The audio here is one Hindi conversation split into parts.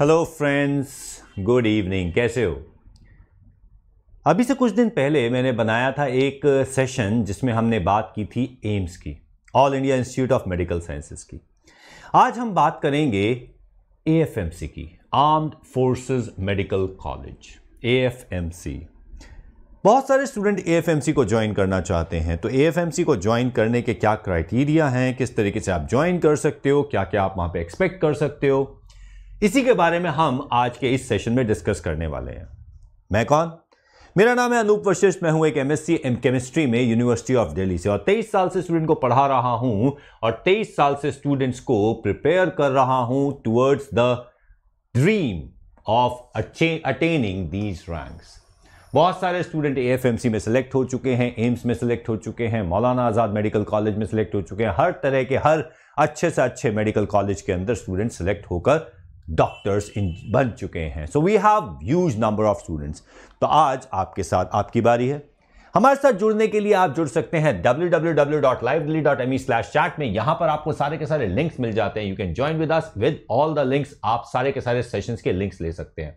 हेलो फ्रेंड्स गुड इवनिंग कैसे हो अभी से कुछ दिन पहले मैंने बनाया था एक सेशन जिसमें हमने बात की थी एम्स की all India Institute of Medical Sciences की आज हम बात करेंगे एएफएमसी की armed forces medical college AFMC बहुत सारे स्टूडेंट एएफएमसी को ज्वाइन करना चाहते हैं तो एएफएमसी को ज्वाइन करने के क्या क्राइटेरिया हैं किस तरीके से आप ज्वाइन कर सकते हो क्या क्या आप वहाँ पे एक्सपेक्ट कर सकते हो इसी के बारे में हम आज के इस सेशन में डिस्कस करने वाले हैं मैं कौन मेरा नाम है अनूप वशिष्ठ मैं हूं एक एमएससी एम केमिस्ट्री में यूनिवर्सिटी ऑफ दिल्ली से और 23 साल से स्टूडेंट को पढ़ा रहा हूं और 23 साल से स्टूडेंट्स को प्रिपेयर कर रहा हूं towards the dream of attaining these ranks बहुत सारे स्टूडेंट एएफएमसी में सिलेक्ट हो चुके हैं एम्स में सिलेक्ट हो चुके हैं मौलाना आज़ाद मेडिकल कॉलेज में सिलेक्ट हो चुके हैं हर तरह के हर अच्छे से अच्छे मेडिकल कॉलेज के अंदर स्टूडेंट सिलेक्ट होकर डॉक्टर्स इन बन चुके हैं so we have huge number of students तो आज आपके साथ आपकी बारी है हमारे साथ जुड़ने के लिए आप जुड़ सकते हैं wwwlivedelhime chat में यहां पर आपको सारे के सारे लिंक्स मिल जाते हैं you can join with us with all the links आप सारे के सारे सेशंस के लिंक्स ले सकते हैं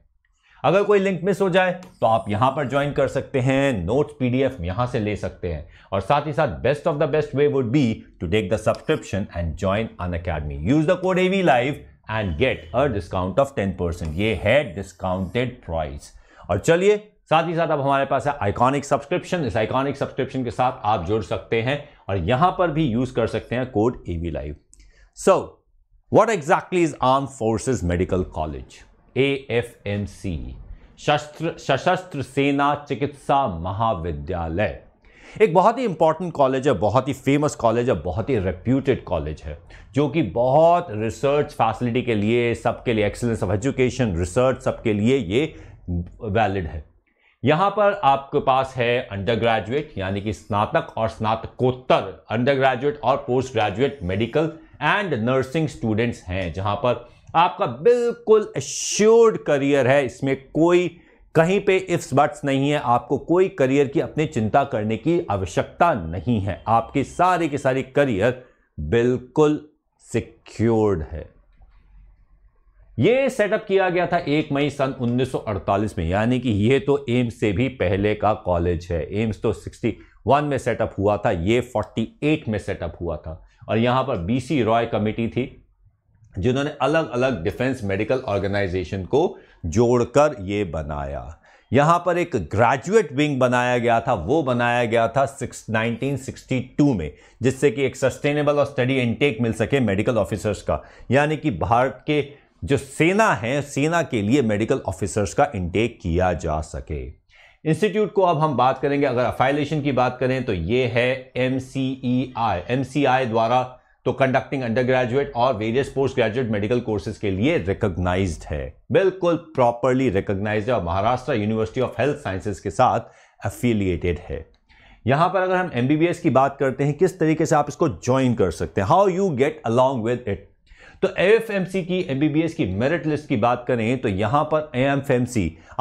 अगर कोई लिंक मिस हो जाए तो आप यहां पर ज्वाइन कर सकते हैं नोट्स पीडीएफ यहां से ले सकते हैं और साथ ही साथ best of the best way would be to take the subscription and join Unacademy use the code AV life and get a discount of ten percent ये है डिस्काउंटेड प्राइस और चलिए साथ ही साथ अब हमारे पास है आइकॉनिक सब्सक्रिप्शन इस आइकॉनिक सब्सक्रिप्शन के साथ आप जुड़ सकते हैं और यहां पर भी यूज कर सकते हैं code A V live so what exactly is arm forces medical college A F M C शस्त्र सशस्त्र सेना चिकित्सा महाविद्यालय एक बहुत ही इंपॉर्टेंट कॉलेज है बहुत ही फेमस कॉलेज है बहुत ही रेप्यूटेड कॉलेज है जो कि बहुत रिसर्च फैसिलिटी के लिए सबके लिए एक्सलेंस ऑफ एजुकेशन रिसर्च सबके लिए ये वैलिड है यहाँ पर आपके पास है अंडर ग्रेजुएट यानी कि स्नातक और स्नातकोत्तर अंडर ग्रेजुएट और postgraduate medical and nursing students हैं जहाँ पर आपका बिल्कुल एश्योर्ड करियर है इसमें कोई कहीं पे इफ्स बट्स नहीं है आपको कोई करियर की अपनी चिंता करने की आवश्यकता नहीं है आपके सारे के सारे करियर बिल्कुल सिक्योर्ड है यह सेटअप किया गया था एक मई सन 1948 में यानी कि यह तो एम्स से भी पहले का कॉलेज है एम्स तो 61 में सेटअप हुआ था यह 48 में सेटअप हुआ था और यहां पर बीसी रॉय कमेटी थी जिन्होंने अलग अलग डिफेंस मेडिकल ऑर्गेनाइजेशन को जोड़कर ये बनाया यहाँ पर एक ग्रेजुएट विंग बनाया गया था वो बनाया गया था सिक्स 1962 में जिससे कि एक सस्टेनेबल और स्टडी इनटेक मिल सके मेडिकल ऑफिसर्स का यानी कि भारत के जो सेना है सेना के लिए मेडिकल ऑफिसर्स का इनटेक किया जा सके इंस्टीट्यूट को अब हम बात करेंगे अगर अफाइलेशन की बात करें तो ये है M C E I M C I द्वारा तो कंडक्टिंग अंडर ग्रेजुएट और various postgraduate medical courses के लिए रिकोगनाइज है बिल्कुल प्रॉपरली रिकोगनाइज है और Maharashtra university of health sciences के साथ एफिलिएटेड है यहां पर अगर हम एम की बात करते हैं किस तरीके से आप इसको ज्वाइन कर सकते हैं how you get along with it तो एफ की एम की मेरिट लिस्ट की बात करें तो यहां पर F M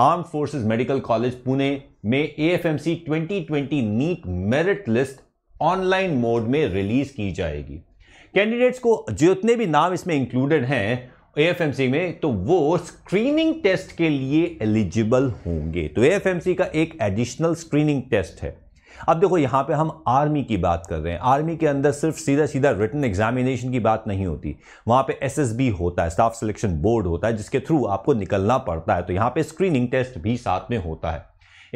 arm forces medical college Pune में A F M C twenty NEET merit list online mode में रिलीज की जाएगी कैंडिडेट्स को जितने भी नाम इसमें इंक्लूडेड हैं एएफएमसी में तो वो स्क्रीनिंग टेस्ट के लिए एलिजिबल होंगे तो एएफएमसी का एक एडिशनल स्क्रीनिंग टेस्ट है अब देखो यहाँ पे हम आर्मी की बात कर रहे हैं आर्मी के अंदर सिर्फ सीधा सीधा रिटर्न एग्जामिनेशन की बात नहीं होती वहां पे एसएसबी होता है स्टाफ सिलेक्शन बोर्ड होता है जिसके थ्रू आपको निकलना पड़ता है तो यहाँ पे स्क्रीनिंग टेस्ट भी साथ में होता है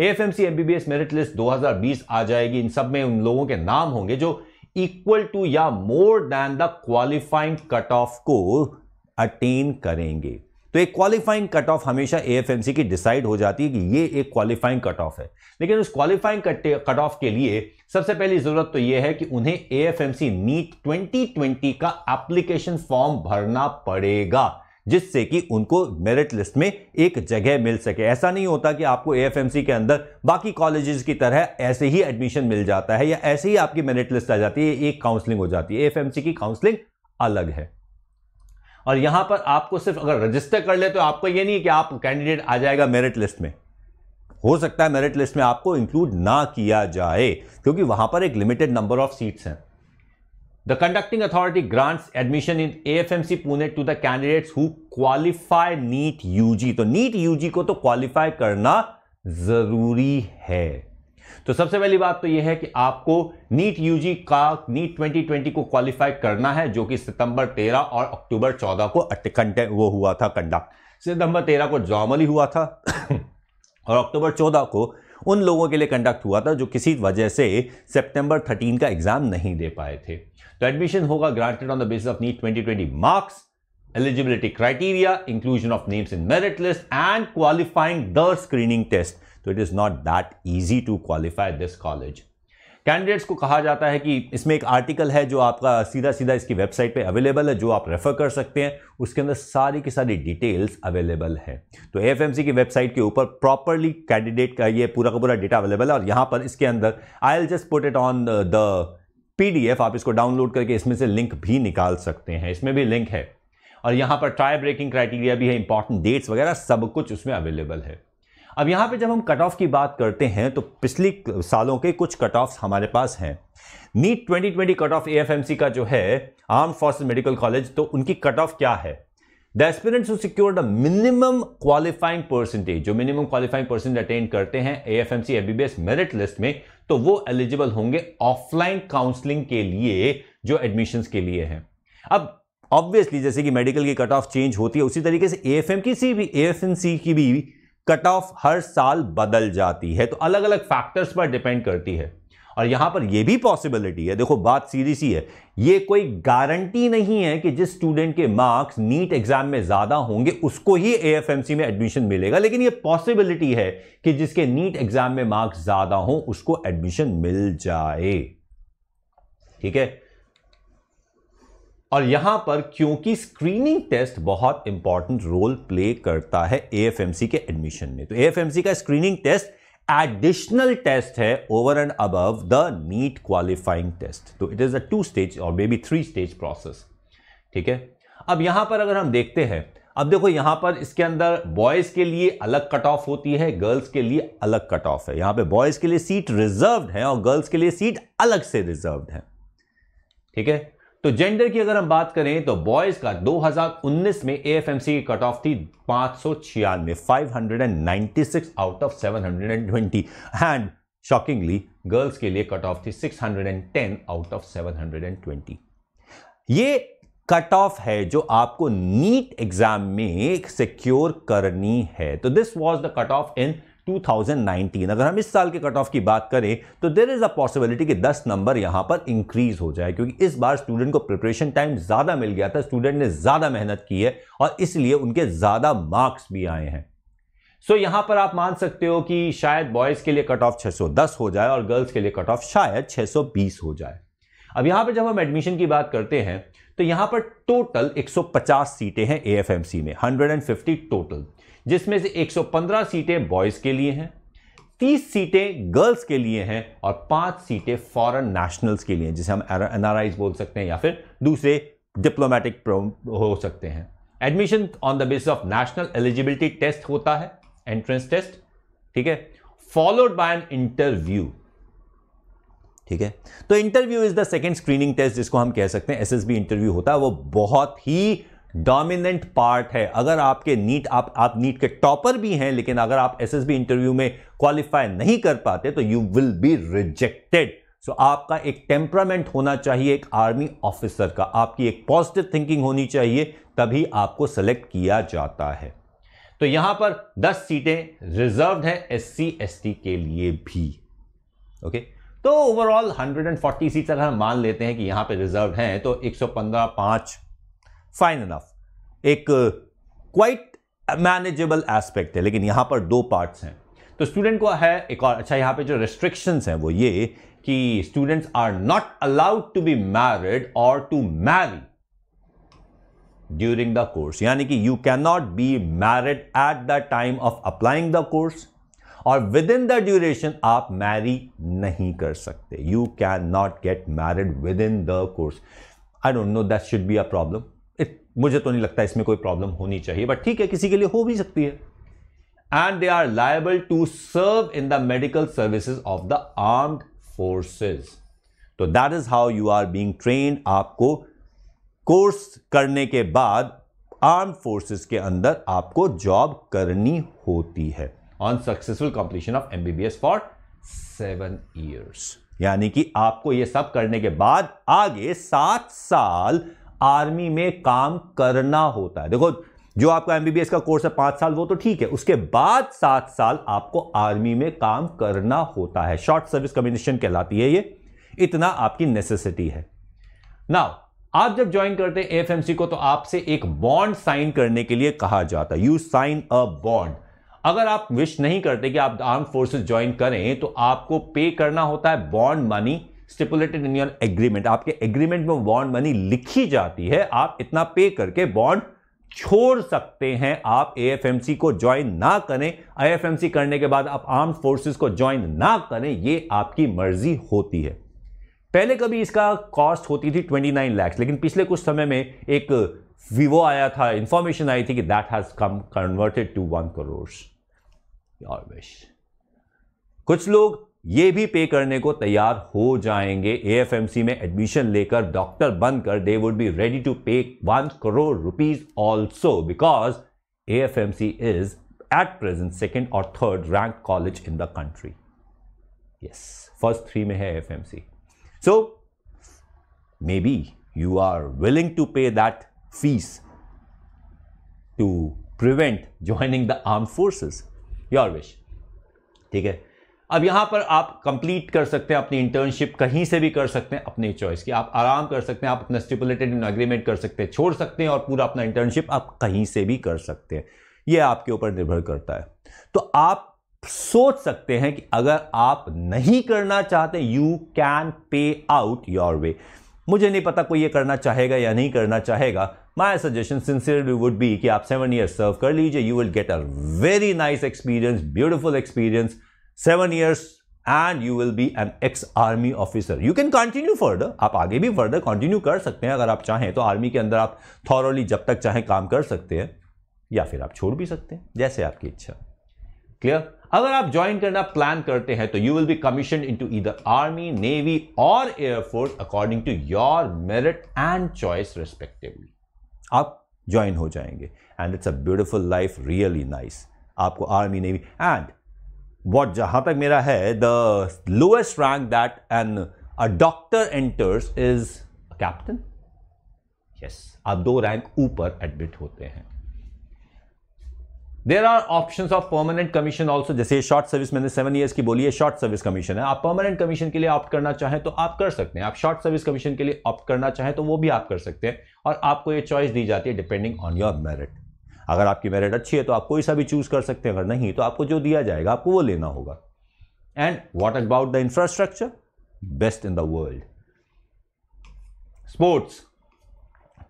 एएफएमसी एमबीबीएस मेरिट लिस्ट 2020 आ जाएगी इन सब में उन लोगों के नाम होंगे जो इक्वल टू या more than the qualifying cut off को अटेन करेंगे तो एक क्वालिफाइंग कट ऑफ हमेशा एएफएमसी की डिसाइड हो जाती है कि ये एक क्वालिफाइंग कट ऑफ है लेकिन उस क्वालिफाइंग कट ऑफ के लिए सबसे पहली जरूरत तो यह है कि उन्हें एएफएमसी नीट 2020 का एप्लीकेशन फॉर्म भरना पड़ेगा जिससे कि उनको मेरिट लिस्ट में एक जगह मिल सके ऐसा नहीं होता कि आपको एएफएमसी के अंदर बाकी कॉलेजेस की तरह ऐसे ही एडमिशन मिल जाता है या ऐसे ही आपकी मेरिट लिस्ट आ जाती है एक काउंसलिंग हो जाती है एएफएमसी की काउंसलिंग अलग है और यहां पर आपको सिर्फ अगर रजिस्टर कर ले तो आपको यह नहीं कि आप कैंडिडेट आ जाएगा मेरिट लिस्ट में हो सकता है मेरिट लिस्ट में आपको इंक्लूड ना किया जाए क्योंकि वहां पर एक लिमिटेड नंबर ऑफ सीट्स हैं The conducting authority grants admission in AFMC Pune to the candidates who qualify NEET UG. तो NEET UG को तो qualify करना जरूरी है तो सबसे पहली बात तो यह है कि आपको NEET UG का NEET 2020 को qualify करना है जो कि सितंबर 13 और अक्टूबर 14 को वो हुआ था कंडक्ट सितंबर 13 को जॉमली हुआ था और अक्टूबर 14 को उन लोगों के लिए कंडक्ट हुआ था जो किसी वजह से सितंबर 13 का एग्ज़ाम नहीं दे पाए थे तो एडमिशन होगा granted on the basis of NEET 2020 marks eligibility criteria inclusion of names in merit list and qualifying the screening test तो it is not that easy to qualify this college candidates को कहा जाता है कि इसमें एक आर्टिकल है जो आपका सीधा सीधा इसकी वेबसाइट पे अवेलेबल है जो आप रेफ़र कर सकते हैं उसके अंदर सारी की सारी डिटेल्स अवेलेबल है तो ए की वेबसाइट के ऊपर प्रॉपरली कैंडिडेट का ये पूरा का पूरा डेटा अवेलेबल है और यहाँ पर इसके अंदर I'll just put it on the PDF आप इसको डाउनलोड करके इसमें से लिंक भी निकाल सकते हैं इसमें भी लिंक है और यहाँ पर ट्राई ब्रेकिंग क्राइटेरिया भी है इंपॉर्टेंट डेट्स वगैरह सब कुछ उसमें अवेलेबल है अब यहाँ पे जब हम कट ऑफ की बात करते हैं तो पिछले सालों के कुछ कट ऑफ हमारे पास हैं नीट 2020 कट ऑफ एएफएमसी का जो है आर्म फोर्सेस मेडिकल कॉलेज तो उनकी कट ऑफ क्या है The aspirants who secured a minimum qualifying percentage, जो minimum qualifying percentage अटेंड करते हैं AFMC FBBS merit list में तो वो एलिजिबल होंगे ऑफलाइन काउंसलिंग के लिए जो एडमिशंस के लिए है अब ऑब्वियसली जैसे कि मेडिकल की कट ऑफ चेंज होती है उसी तरीके से ए की सी भी ए की भी कट ऑफ हर साल बदल जाती है तो अलग अलग फैक्टर्स पर डिपेंड करती है और यहां पर यह भी पॉसिबिलिटी है देखो बात सीधी सी है ये कोई गारंटी नहीं है कि जिस स्टूडेंट के मार्क्स नीट एग्जाम में ज़्यादा होंगे उसको ही एएफएमसी में एडमिशन मिलेगा लेकिन यह पॉसिबिलिटी है कि जिसके नीट एग्जाम में मार्क्स ज़्यादा हो उसको एडमिशन मिल जाए ठीक है और यहां पर क्योंकि स्क्रीनिंग टेस्ट बहुत इंपॉर्टेंट रोल प्ले करता है एएफएमसी के एडमिशन में तो एएफएमसी का screening test additional test hai over and above the NEET qualifying test. So तो it is a two stage or maybe three stage process ठीक है अब यहां पर अगर हम देखते हैं अब देखो यहां पर इसके अंदर बॉयज के लिए अलग कट ऑफ होती है गर्ल्स के लिए अलग कट ऑफ है यहां पे बॉयज के लिए सीट रिजर्व है और गर्ल्स के लिए सीट अलग से रिजर्व है ठीक है तो जेंडर की अगर हम बात करें तो बॉयज का 2019 में एएफएमसी की कट ऑफ थी पांच सौ छियानवे five hundred and six out of seven hundred and twenty and shockingly girls के लिए कट ऑफ थी six hundred and ten out of seven hundred and twenty ये कट ऑफ है जो आपको नीट एग्जाम में सिक्योर करनी है तो this was the cut off in 2019 अगर हम इस साल के कट ऑफ की बात करें तो देर इज़ अ पॉसिबिलिटी कि 10 नंबर यहां पर इंक्रीज हो जाए क्योंकि इस बार स्टूडेंट को प्रिपरेशन टाइम ज़्यादा मिल गया था स्टूडेंट ने ज़्यादा मेहनत की है और इसलिए उनके ज़्यादा मार्क्स भी आए हैं सो so, यहां पर आप मान सकते हो कि शायद बॉयज़ के लिए कट ऑफ छह हो जाए और गर्ल्स के लिए कट ऑफ शायद छह हो जाए अब यहां पर जब हम एडमिशन की बात करते हैं तो यहां पर टोटल 150 सीटें हैं एएफएमसी में 150 टोटल जिसमें से 115 सीटें बॉयज के लिए हैं 30 सीटें गर्ल्स के लिए हैं और पांच सीटें फॉरेन नेशनल्स के लिए हैं जिसे हम एनआरआई बोल सकते हैं या फिर दूसरे डिप्लोमेटिक हो सकते हैं admission on the basis of national eligibility test होता है एंट्रेंस टेस्ट ठीक है फॉलोड बाय एन इंटरव्यू ठीक है तो interview is the second screening test जिसको हम कह सकते हैं एसएसबी इंटरव्यू होता है वो बहुत ही डोमिनेंट पार्ट है अगर आपके नीट आप आप नीट के टॉपर भी हैं लेकिन अगर आप बी इंटरव्यू में क्वालिफाई नहीं कर पाते तो you will be rejected so आपका एक टेम्परामेंट होना चाहिए एक आर्मी ऑफिसर का आपकी एक पॉजिटिव थिंकिंग होनी चाहिए तभी आपको सेलेक्ट किया जाता है तो यहां पर 10 सीटें रिजर्व हैं एससी सी के लिए भी ओके okay? तो ओवरऑल 140 सीट्स अगर हम मान लेते हैं कि यहां पे रिजर्व हैं तो 115 पांच फाइन इनफ एक क्वाइट मैनेजेबल एस्पेक्ट है लेकिन यहां पर दो पार्ट्स हैं तो स्टूडेंट को है एक और अच्छा यहां पे जो रेस्ट्रिक्शन हैं वो ये कि students are not allowed to be married और to marry during the course यानी कि you can not be married at the time of applying the course और विद इन द ड्यूरेशन आप मैरी नहीं कर सकते you can not get married within the course I don't know that should be a problem मुझे तो नहीं लगता इसमें कोई प्रॉब्लम होनी चाहिए बट ठीक है किसी के लिए हो भी सकती है and they are liable to serve in the medical services of the armed forces तो that is how you are being train आपको कोर्स करने के बाद आर्म फोर्सेस के अंदर आपको जॉब करनी होती है on successful completion of MBBS for seven years यानी कि आपको ये सब करने के बाद आगे सात साल आर्मी में काम करना होता है देखो जो आपका एमबीबीएस का कोर्स है पांच साल वो तो ठीक है उसके बाद सात साल आपको आर्मी में काम करना होता है शॉर्ट सर्विस कम्युनिकेशन कहलाती है ये इतना आपकी नेसेसिटी है नाउ आप जब ज्वाइन करते हैं एफएमसी को तो आपसे एक बॉन्ड साइन करने के लिए कहा जाता है यू साइन अ बॉन्ड अगर आप विश नहीं करते कि आप आर्म फोर्सेज ज्वाइन करें तो आपको पे करना होता है bond money stipulated in your agreement आपके एग्रीमेंट में बॉन्ड मनी लिखी जाती है आप इतना पे करके बॉन्ड छोड़ सकते हैं आप एएफएमसी को ज्वाइन ना करें एएफएमसी करने के बाद आप आर्म फोर्सेस को ज्वाइन ना करें यह आपकी मर्जी होती है पहले कभी इसका कॉस्ट होती थी 29 लैक्स लेकिन पिछले कुछ समय में एक वीवो आया था इंफॉर्मेशन आई थी कि that has come converted to one crore your wish कुछ लोग ये भी पे करने को तैयार हो जाएंगे ए में एडमिशन लेकर डॉक्टर बनकर they would be ready to pay one crore rupees also because A F M C is at present second और third rank college in the country yes first three में है F M C so maybe you are willing to pay that fees to prevent joining the arm forces your wish ठीक है अब यहां पर आप कंप्लीट कर सकते हैं अपनी इंटर्नशिप कहीं से भी कर सकते हैं अपनी चॉइस की आप आराम कर सकते हैं आप अपना स्टिपुलेटेड एग्रीमेंट कर सकते हैं छोड़ सकते हैं और पूरा अपना इंटर्नशिप आप कहीं से भी कर सकते हैं यह आपके ऊपर निर्भर करता है तो आप सोच सकते हैं कि अगर आप नहीं करना चाहते you can pay out your way मुझे नहीं पता कोई ये करना चाहेगा या नहीं करना चाहेगा my suggestion sincerely would be कि आप सेवन ईयर्स सर्व कर लीजिए you will get a very nice experience beautiful experience seven years and you will be an ex army officer you can continue further आप आगे भी फर्दर कंटिन्यू कर सकते हैं अगर आप चाहें तो आर्मी के अंदर आप थॉरली जब तक चाहें काम कर सकते हैं या फिर आप छोड़ भी सकते हैं जैसे आपकी इच्छा क्लियर अगर आप ज्वाइन करना प्लान करते हैं तो you will be commission into either army navy और air force according to your merit and choice respectively आप ज्वाइन हो जाएंगे and it's a beautiful life really nice आपको आर्मी नेवी एंड वॉट जहां तक मेरा है the lowest rank that and a doctor enters is captain yes आप दो रैंक ऊपर एडमिट होते हैं there are option of permanent commission also जैसे शॉर्ट सर्विस मैंने सेवन ईयर्स की बोली है शॉर्ट सर्विस कमीशन है आप परमानेंट कमीशन के लिए ऑप्ट करना चाहें तो आप कर सकते हैं आप शॉर्ट सर्विस कमीशन के लिए ऑप्ट करना चाहें तो वो भी आप कर सकते हैं और आपको ये चॉइस दी जाती है डिपेंडिंग ऑन योर मेरिट अगर आपकी मेरिट अच्छी है तो आप कोई सा भी चूज कर सकते हैं अगर नहीं तो आपको जो दिया जाएगा आपको वो लेना होगा and what about the infrastructure best in the world sports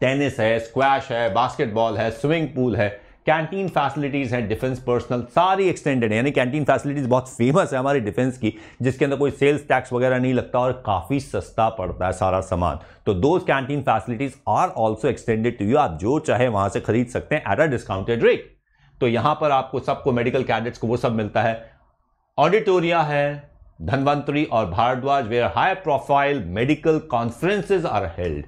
tennis है स्क्वैश है बास्केटबॉल है स्विमिंग पूल है कैंटीन फैसिलिटीज़ हैं डिफेंस पर्सनल सारी एक्सटेंडेड है यानी कैंटीन फैसिलिटीज़ बहुत फेमस है हमारी डिफेंस की जिसके अंदर कोई सेल्स टैक्स वगैरह नहीं लगता और काफ़ी सस्ता पड़ता है सारा सामान तो दो canteen facilities are also extended to you आप जो चाहे वहां से खरीद सकते हैं एट अ डिस्काउंटेड रेट तो यहां पर आपको सबको मेडिकल कैंडेट्स को वो सब मिलता है ऑडिटोरिया है धनवंतरी और Bhardwaj where high profile medical conferences are held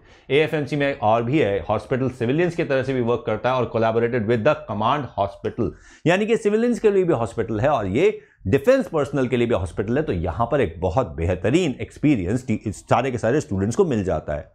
सी में और भी है हॉस्पिटल सिविलियंस की तरह से भी वर्क करता है और collaborated with the command hospital यानी कि सिविलियंस के लिए भी हॉस्पिटल है और ये डिफेंस पर्सनल के लिए भी हॉस्पिटल है तो यहाँ पर एक बहुत बेहतरीन एक्सपीरियंस सारे के सारे स्टूडेंट्स को मिल जाता है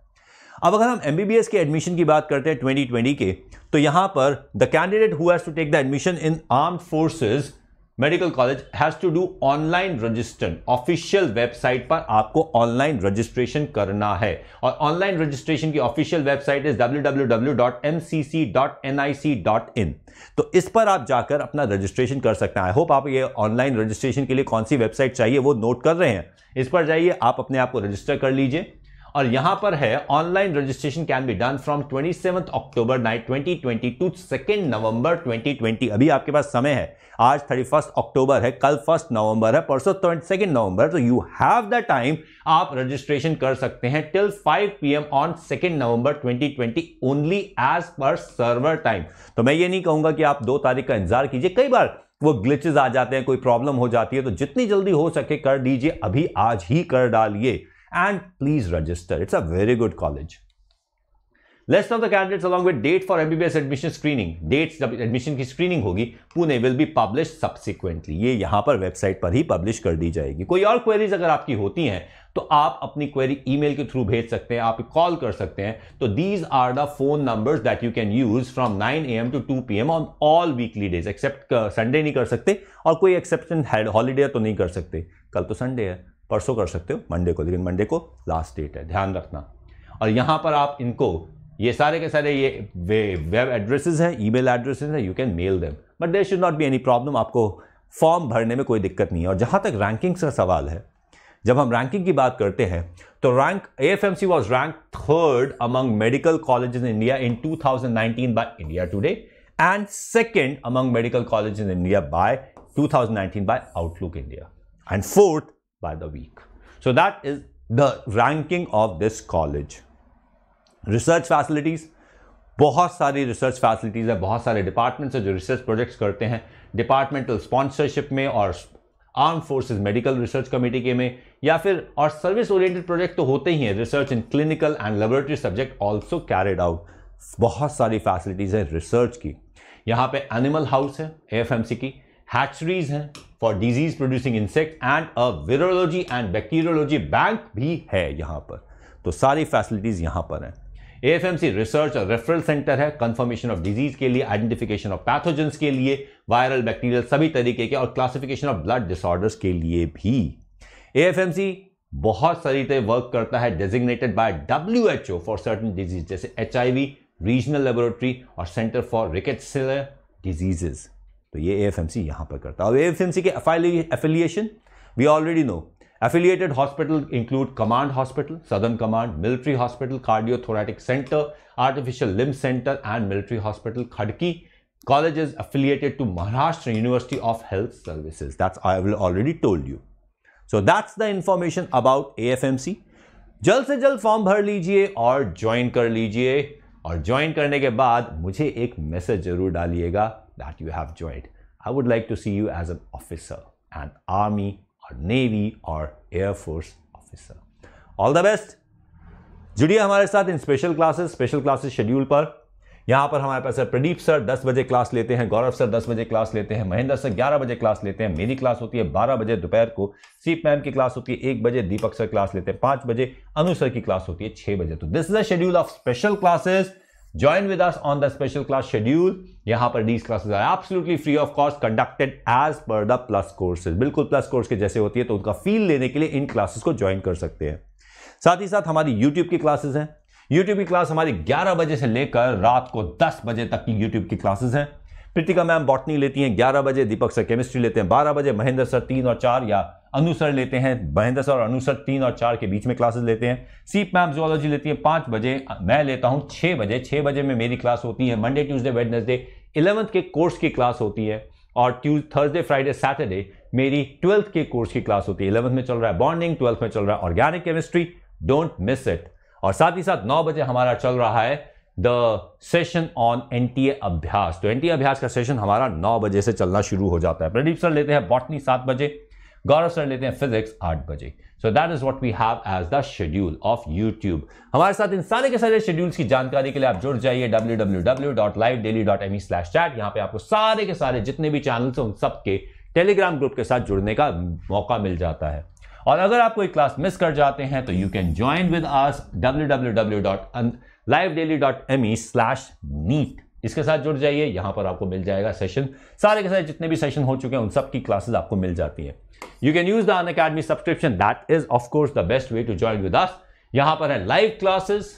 अब अगर हम एम के एडमिशन की बात करते हैं ट्वेंटी ट्वेंटी के तो यहाँ पर the candidate who has to take the admission in armed forces medical college has to do online register official website पर आपको ऑनलाइन रजिस्ट्रेशन करना है और ऑनलाइन रजिस्ट्रेशन की ऑफिशियल वेबसाइट इज www.mcc.nic.in तो इस पर आप जाकर अपना रजिस्ट्रेशन कर सकते हैं आई होप आप ये ऑनलाइन रजिस्ट्रेशन के लिए कौन सी वेबसाइट चाहिए वो नोट कर रहे हैं इस पर जाइए आप अपने आप को रजिस्टर कर लीजिए और यहां पर है online registration can be done from twenty October night twenty twenty to second November twenty twenty अभी आपके पास समय है आज थर्टी फर्स्ट अक्टूबर है कल फर्स्ट नवंबर है परसों ट्वेंटी सेकेंड नवंबर तो यू हैव द टाइम आप रजिस्ट्रेशन कर सकते हैं till five P M on second November twenty twenty only as per server time तो मैं ये नहीं कहूंगा कि आप दो तारीख का इंतजार कीजिए कई बार वो ग्लिचेस आ जाते हैं कोई प्रॉब्लम हो जाती है तो जितनी जल्दी हो सके कर दीजिए अभी आज ही कर डालिए and please register. It's a very good college. List of the candidates along with date for MBBS admission screening. Dates जब admission की screening होगी Pune will be published subsequently. ये यहाँ पर वेबसाइट पर ही पब्लिश कर दी जाएगी कोई और क्वेरीज अगर आपकी होती हैं तो आप अपनी क्वेरी ईमेल के थ्रू भेज सकते हैं आप कॉल कर सकते हैं तो these are the phone numbers that you can use from 9 A M to 2 P M on all weekly days except Sunday नहीं कर सकते और कोई एक्सेप्शन हॉलीडे तो नहीं कर सकते कल तो संडे है परसों कर सकते हो मंडे को लेकिन मंडे को लास्ट डेट है ध्यान रखना और यहाँ पर आप इनको ये सारे के सारे ये वेब एड्रेसेस हैं ईमेल एड्रेसेस हैं you can mail them but there should not be any problem आपको फॉर्म भरने में कोई दिक्कत नहीं है और जहाँ तक रैंकिंग्स का सवाल है जब हम रैंकिंग की बात करते हैं तो rank A F M C was rank third among medical college in India in two thousand nineteen by India Today and second among medical college in India by two thousand nineteen by Outlook India and fourth by the week. So that is the ranking of this college. Research facilities बहुत सारी रिसर्च फैसिलिटीज़ है बहुत सारे डिपार्टमेंट्स हैं जो रिसर्च प्रोजेक्ट्स करते हैं डिपार्टमेंटल स्पॉन्सरशिप में और arm forces medical research committee के में या फिर और सर्विस ओरिएंटेड प्रोजेक्ट तो होते ही हैं research in clinical and laboratory subject also carried out बहुत सारी फैसिलिटीज़ है रिसर्च की यहाँ पे एनिमल हाउस है एफ की हैचरीज हैं for disease producing insect and a virology and bacteriology bank भी है यहाँ पर तो सारी फैसिलिटीज़ यहाँ पर हैं सी रिसर्च और रेफरल सेंटर है कंफर्मेशन ऑफ डिजीज के लिए आइडेंटिफिकेशन ऑफ पैथोजेंस के लिए वायरल बैक्टीरियल सभी तरीके के और क्लासिफिकेशन ऑफ ब्लड डिसऑर्डर्स के लिए भी ए एफ एम सी बहुत सारी तरह वर्क करता है designated by W H O for certain disease जैसे H I V regional laboratory और सेंटर फॉर रिकेट डिजीजेज़ तो ये ए एफ एम सी यहाँ पर करता है और ए एफ एम सी के affiliation we already know affiliated hospital include command hospital southern command military hospital cardiothoracic centre artificial limb centre and military hospital Khadki to Maharashtra university of health services that's I will already told you so that's the information about A F M C जल्द से जल्द फॉर्म भर लीजिए और ज्वाइन कर लीजिए और ज्वाइन करने के बाद मुझे एक मैसेज जरूर डालिएगा that you have joined. I would like to see you as an officer, an army or navy or air force officer. All the best जुड़िए हमारे साथ in special classes special classes schedule पर यहाँ पर हमारे पास सर प्रदीप सर 10 बजे क्लास लेते हैं गौरव सर 10 बजे क्लास लेते हैं महेंद्र सर 11 बजे क्लास लेते हैं मेरी क्लास होती है 12 बजे दोपहर को सीप मैम की क्लास होती है 1 बजे दीपक सर क्लास लेते हैं 5 बजे अनु सर की क्लास होती है 6 बजे तो this is the schedule of special classes join with us on the special class schedule यहाँ पर these classes are absolutely free of cost conducted as per the plus courses बिल्कुल plus course के जैसे होती है तो उनका feel लेने के लिए इन classes को join कर सकते हैं साथ ही साथ हमारी YouTube की classes हैं YouTube की क्लास हमारी 11 बजे से लेकर रात को 10 बजे तक की YouTube की क्लासेस हैं प्रीतिका मैम बॉटनी लेती हैं ग्यारह बजे दीपक सर केमिस्ट्री लेते हैं बारह बजे महेंद्र सर तीन और चार या अनुसर लेते हैं महेंद्र सर और अनुसर तीन और चार के बीच में क्लासेस लेते हैं सीप मैम जोलॉजी लेती है पाँच बजे मैं लेता हूँ छः बजे छः बजे में मेरी क्लास होती है मंडे ट्यूजडे वेडनेसडे इलेवंथ के कोर्स की क्लास होती है और ट्यूज थर्सडे फ्राइडे सैटरडे मेरी ट्वेल्थ के कोर्स की क्लास होती है इलेवंथ में चल रहा है बॉन्डिंग ट्वेल्थ में चल रहा है organic chemistry don't miss it और साथ ही साथ नौ बजे हमारा चल रहा है द सेशन ऑन एनटीए अभ्यास तो एनटीए अभ्यास का सेशन हमारा नौ बजे से चलना शुरू हो जाता है प्रदीप सर लेते हैं बॉटनी सात बजे गौरव सर लेते हैं फिजिक्स आठ बजे so that is what we have as the schedule of YouTube हमारे साथ इन सारे के सारे शेड्यूल्स की जानकारी के लिए आप जुड़ जाइए W W W dot live daily dot M E slash chat यहाँ पे आपको सारे के सारे जितने भी चैनल्स हैं उन सबके टेलीग्राम ग्रुप के साथ जुड़ने का मौका मिल जाता है और अगर आप कोई क्लास मिस कर जाते हैं तो you can join with us W W W dot live daily dot M E slash NEET इसके साथ जुड़ जाइए यहां पर आपको मिल जाएगा सेशन सारे के सारे जितने भी सेशन हो चुके हैं उन सब की क्लासेस आपको मिल जाती है you can use the Unacademy subscription that is of course the best way to join with us यहां पर है live classes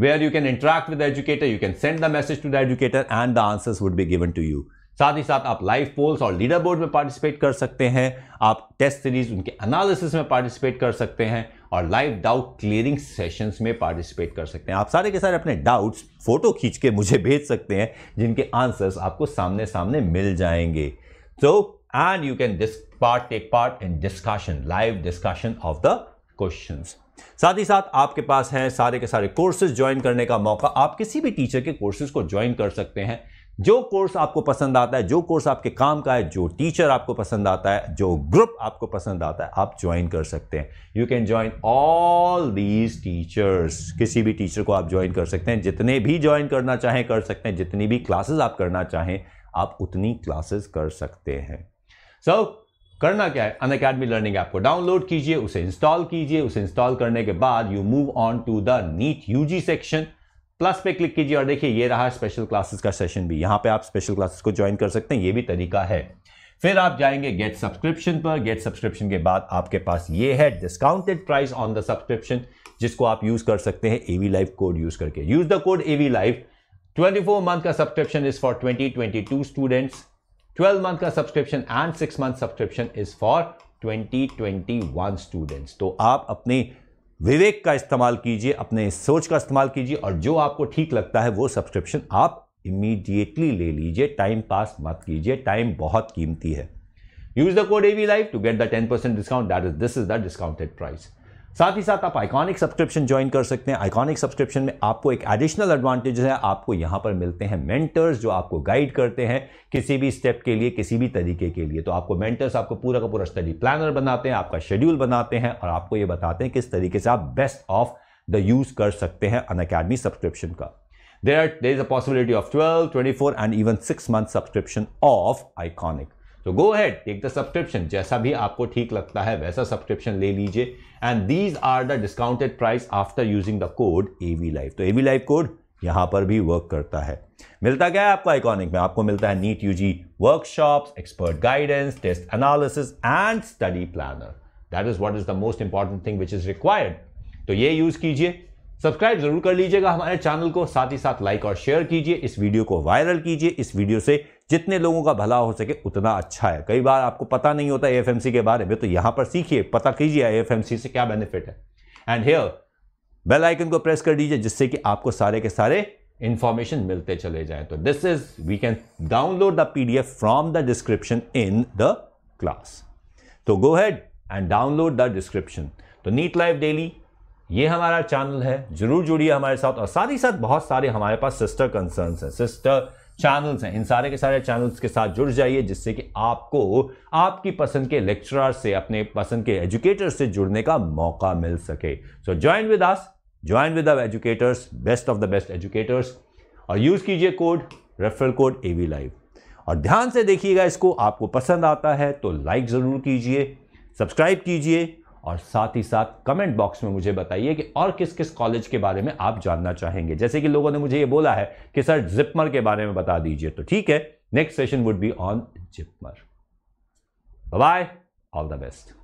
where you can interact with educator you can send the message to the educator and the answer would be given to you साथ ही साथ आप लाइव पोल्स और लीडर बोर्ड में पार्टिसिपेट कर सकते हैं आप टेस्ट सीरीज उनके एनालिसिस में पार्टिसिपेट कर सकते हैं और लाइव डाउट क्लियरिंग सेशंस में पार्टिसिपेट कर सकते हैं आप सारे के सारे अपने डाउट्स फोटो खींच के मुझे भेज सकते हैं जिनके आंसर्स आपको सामने सामने मिल जाएंगे so and you can this part take part in discussion live discussion of the question साथ ही साथ आपके पास हैं सारे के सारे कोर्सेज ज्वाइन करने का मौका आप किसी भी टीचर के कोर्सेज को ज्वाइन कर सकते हैं जो कोर्स आपको पसंद आता है जो कोर्स आपके काम का है जो टीचर आपको पसंद आता है जो ग्रुप आपको पसंद आता है आप ज्वाइन कर सकते हैं you can join all these teachers किसी भी टीचर को आप ज्वाइन कर सकते हैं जितने भी ज्वाइन करना चाहें कर सकते हैं जितनी भी क्लासेस आप करना चाहें आप उतनी क्लासेस कर सकते हैं सो so, करना क्या है अन अकेडमी लर्निंग ऐप को डाउनलोड कीजिए उसे इंस्टॉल कीजिए उसे इंस्टॉल करने के बाद you move on to the NEET UG section plus पे क्लिक कीजिए और देखिए ये रहा स्पेशल क्लासेस का सेशन भी यहाँ पे आप स्पेशल क्लासेस को ज्वाइन कर सकते हैं ये भी तरीका है फिर आप जाएंगे गेट सब्सक्रिप्शन पर गेट सब्सक्रिप्शन के बाद आपके पास ये है discounted price on the subscription जिसको आप यूज कर सकते हैं एवी लाइव कोड यूज करके use the code AV live 24 month का subscription is for twenty students 12 month का subscription and 6 month subscription is for 2021 students तो आप अपने विवेक का इस्तेमाल कीजिए अपने सोच का इस्तेमाल कीजिए और जो आपको ठीक लगता है वो सब्सक्रिप्शन आप इमीडिएटली ले लीजिए टाइम पास मत कीजिए टाइम बहुत कीमती है use the code AV life to get the ten percent discount that is this is the discounted price साथ ही साथ आप आइकॉनिक सब्सक्रिप्शन ज्वाइन कर सकते हैं आइकॉनिक सब्सक्रिप्शन में आपको एक एडिशनल एडवांटेज है आपको यहाँ पर मिलते हैं मेंटर्स जो आपको गाइड करते हैं किसी भी स्टेप के लिए किसी भी तरीके के लिए तो आपको मेंटर्स आपको पूरा का पूरा स्टडी प्लानर बनाते हैं आपका शेड्यूल बनाते हैं और आपको ये बताते हैं किस तरीके से आप बेस्ट ऑफ द यूज़ कर सकते हैं अन अकेडमी सब्सक्रिप्शन का there is a possibility of twelve twenty four and even six month subscription of iconic तो go ahead take the subscription जैसा भी आपको ठीक लगता है वैसा सब्सक्रिप्शन ले लीजिए and these are the discounted price after using the code A V life तो ए वी लाइफ कोड यहाँ पर भी वर्क करता है मिलता क्या है आपको आइकॉनिक में आपको मिलता है NEET UG workshop expert guidance test analysis and study planner that is what is the most important thing which is required तो ये यूज कीजिए सब्सक्राइब जरूर कर लीजिएगा हमारे चैनल को साथ ही साथ लाइक और शेयर कीजिए इस वीडियो को वायरल कीजिए इस वीडियो से जितने लोगों का भला हो सके उतना अच्छा है कई बार आपको पता नहीं होता ए के बारे में तो यहां पर सीखिए पता कीजिए ए से क्या बेनिफिट है एंड हेयर बेल आइकन को प्रेस कर दीजिए जिससे कि आपको सारे के सारे इंफॉर्मेशन मिलते चले जाए तो this is we can download the PDF from the description in the class तो go ahead and download the description तो नीट लाइव डेली ये हमारा चैनल है जरूर जुड़िए हमारे साथ और साथ ही साथ बहुत सारे हमारे पास सिस्टर कंसर्न्स हैं सिस्टर चैनल्स हैं इन सारे के सारे चैनल्स के साथ जुड़ जाइए जिससे कि आपको आपकी पसंद के लेक्चरर से अपने पसंद के एजुकेटर से जुड़ने का मौका मिल सके so join with us join with our educators best of the best educators और यूज़ कीजिए code referral code A V live और ध्यान से देखिएगा इसको आपको पसंद आता है तो लाइक ज़रूर कीजिए सब्सक्राइब कीजिए और साथ ही साथ कमेंट बॉक्स में मुझे बताइए कि और किस किस कॉलेज के बारे में आप जानना चाहेंगे जैसे कि लोगों ने मुझे ये बोला है कि सर जिपमर के बारे में बता दीजिए तो ठीक है next session would be on JIPMER bye all the best